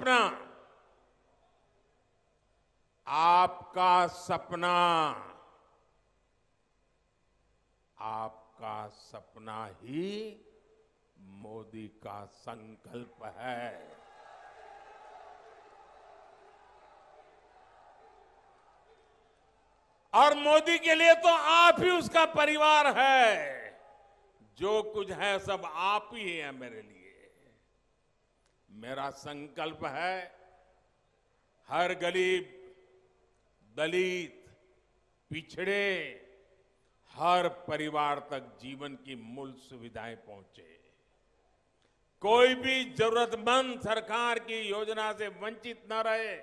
सपना आपका सपना आपका सपना ही मोदी का संकल्प है और मोदी के लिए तो आप ही उसका परिवार है जो कुछ है सब आप ही है मेरे लिए मेरा संकल्प है हर गरीब दलित पिछड़े हर परिवार तक जीवन की मूल सुविधाएं पहुंचे कोई भी जरूरतमंद सरकार की योजना से वंचित न रहे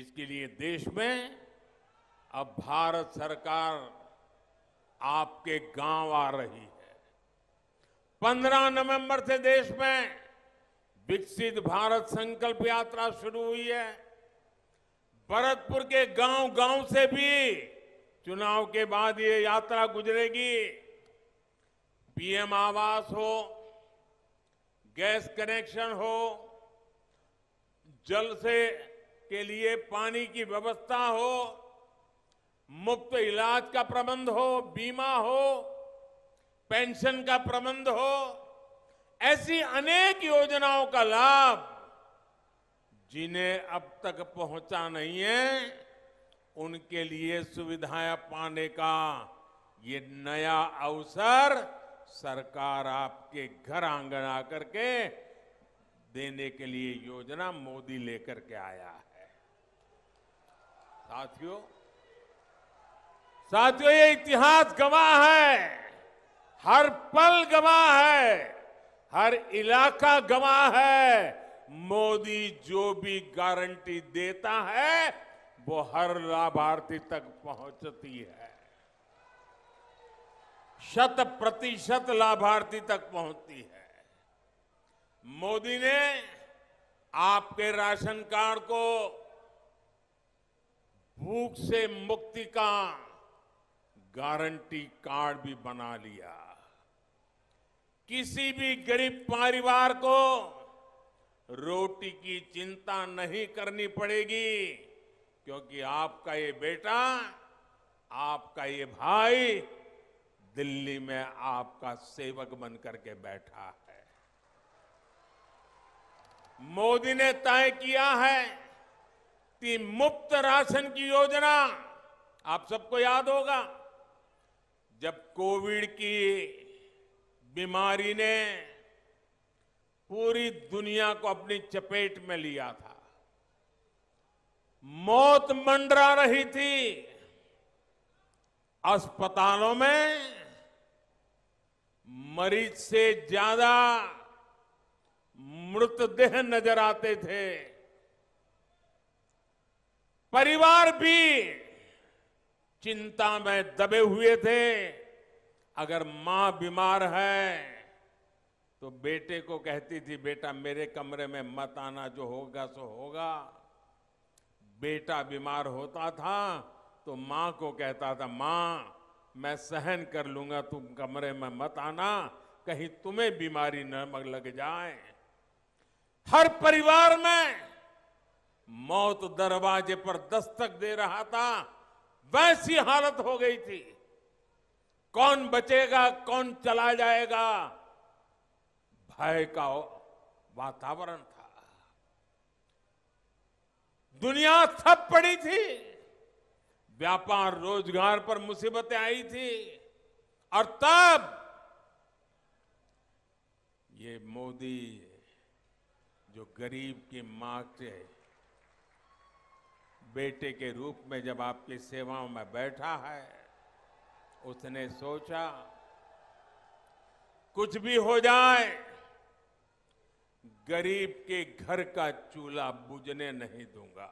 इसके लिए देश में अब भारत सरकार आपके गांव आ रही है 15 नवंबर से देश में विकसित भारत संकल्प यात्रा शुरू हुई है भरतपुर के गांव गांव से भी चुनाव के बाद ये यात्रा गुजरेगी पीएम आवास हो गैस कनेक्शन हो जल से के लिए पानी की व्यवस्था हो मुफ्त इलाज का प्रबंध हो बीमा हो पेंशन का प्रबंध हो ऐसी अनेक योजनाओं का लाभ जिन्हें अब तक पहुंचा नहीं है उनके लिए सुविधाएं पाने का ये नया अवसर सरकार आपके घर आंगन आकर के देने के लिए योजना मोदी लेकर के आया है साथियों साथियों ये इतिहास गवाह है हर पल गवाह है हर इलाका गवाह है मोदी जो भी गारंटी देता है वो हर लाभार्थी तक पहुंचती है शत प्रतिशत लाभार्थी तक पहुंचती है मोदी ने आपके राशन कार्ड को भूख से मुक्ति का गारंटी कार्ड भी बना लिया किसी भी गरीब परिवार को रोटी की चिंता नहीं करनी पड़ेगी क्योंकि आपका ये बेटा आपका ये भाई दिल्ली में आपका सेवक बन करके बैठा है मोदी ने तय किया है कि मुफ्त राशन की योजना आप सबको याद होगा जब कोविड की बीमारी ने पूरी दुनिया को अपनी चपेट में लिया था मौत मंडरा रही थी अस्पतालों में मरीज से ज्यादा मृतदेह नजर आते थे परिवार भी चिंता में दबे हुए थे अगर मां बीमार है तो बेटे को कहती थी बेटा मेरे कमरे में मत आना जो होगा सो होगा बेटा बीमार होता था तो मां को कहता था मां मैं सहन कर लूंगा तुम कमरे में मत आना कहीं तुम्हें बीमारी न लग जाए हर परिवार में मौत दरवाजे पर दस्तक दे रहा था वैसी हालत हो गई थी कौन बचेगा कौन चला जाएगा भय का वातावरण था दुनिया थप पड़ी थी व्यापार रोजगार पर मुसीबतें आई थी और तब ये मोदी जो गरीब की मां के बेटे के रूप में जब आपकी सेवाओं में बैठा है उसने सोचा कुछ भी हो जाए गरीब के घर का चूल्हा बुझने नहीं दूंगा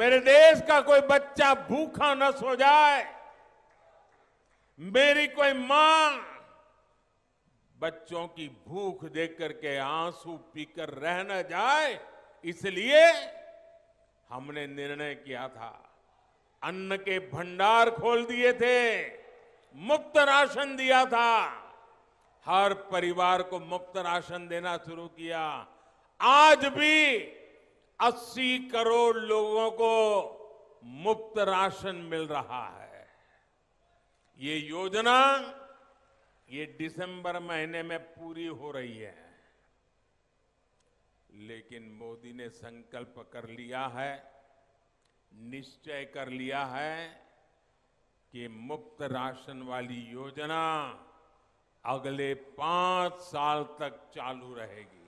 मेरे देश का कोई बच्चा भूखा न सो जाए मेरी कोई मां बच्चों की भूख देख करके आंसू पीकर रह न जाए इसलिए हमने निर्णय किया था अन्न के भंडार खोल दिए थे मुफ्त राशन दिया था हर परिवार को मुफ्त राशन देना शुरू किया आज भी 80 करोड़ लोगों को मुफ्त राशन मिल रहा है ये योजना ये दिसंबर महीने में पूरी हो रही है लेकिन मोदी ने संकल्प कर लिया है निश्चय कर लिया है कि मुफ्त राशन वाली योजना अगले पांच साल तक चालू रहेगी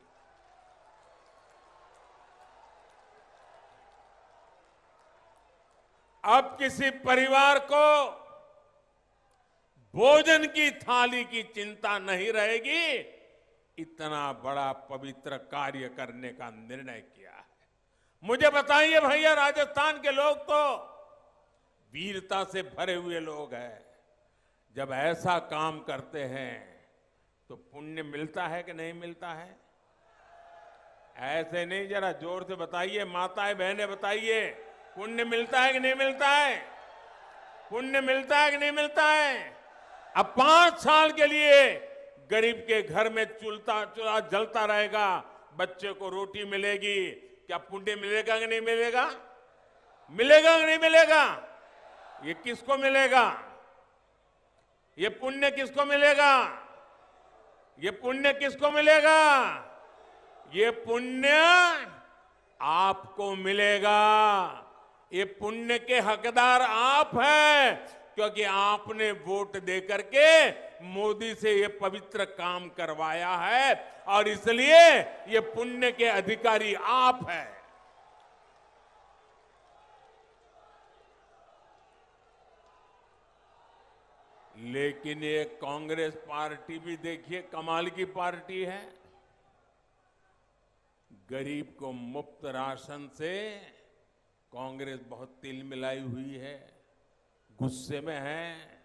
अब किसी परिवार को भोजन की थाली की चिंता नहीं रहेगी इतना बड़ा पवित्र कार्य करने का निर्णय किया है मुझे बताइए भैया राजस्थान के लोग तो वीरता से भरे हुए लोग हैं जब ऐसा काम करते हैं तो पुण्य मिलता है कि नहीं मिलता है ऐसे नहीं जरा जोर से बताइए माताएं बहनें बताइए पुण्य मिलता है कि नहीं मिलता है पुण्य मिलता है कि नहीं मिलता है अब पांच साल के लिए गरीब के घर में चूल्हा चूल्हा जलता रहेगा बच्चे को रोटी मिलेगी क्या पुण्य मिलेगा कि नहीं मिलेगा मिलेगा कि नहीं मिलेगा ये किसको मिलेगा ये पुण्य किसको मिलेगा ये पुण्य किसको मिलेगा ये पुण्य आपको मिलेगा ये पुण्य के हकदार आप हैं क्योंकि आपने वोट दे करके मोदी से ये पवित्र काम करवाया है और इसलिए ये पुण्य के अधिकारी आप हैं लेकिन ये कांग्रेस पार्टी भी देखिए कमाल की पार्टी है गरीब को मुफ्त राशन से कांग्रेस बहुत तिल मिलाई हुई है गुस्से में हैं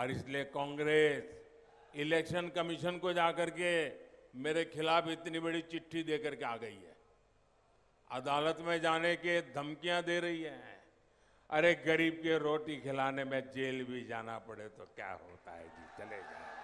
और इसलिए कांग्रेस इलेक्शन कमीशन को जाकर के मेरे खिलाफ इतनी बड़ी चिट्ठी दे करके आ गई है अदालत में जाने के धमकियां दे रही है अरे गरीब के रोटी खिलाने में जेल भी जाना पड़े तो क्या होता है जी चले जाए